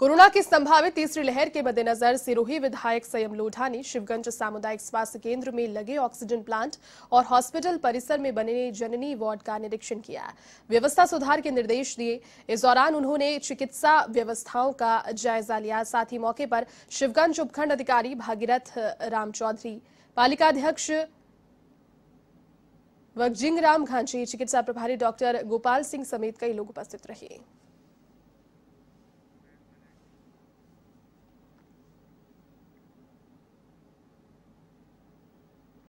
corona की संभावित तीसरी लहर के मद्देनजर सिरोही विधायक संयम लोढ़ा ने शिवगंज सामुदायिक स्वास्थ्य केंद्र में लगे ऑक्सीजन प्लांट और हॉस्पिटल परिसर में बने जननी वार्ड का निरीक्षण किया व्यवस्था सुधार के निर्देश दिए इस दौरान उन्होंने चिकित्सा व्यवस्थाओं का जायजा लिया साथ ही मौके पर शिवगंज उपखंड अधिकारी भागीरथ राम चौधरी पालिकाध्यक्ष वगजिंग राम घांची चिकित्सा प्रभारी डॉक्टर गोपाल सिंह समेत कई लोग उपस्थित रहे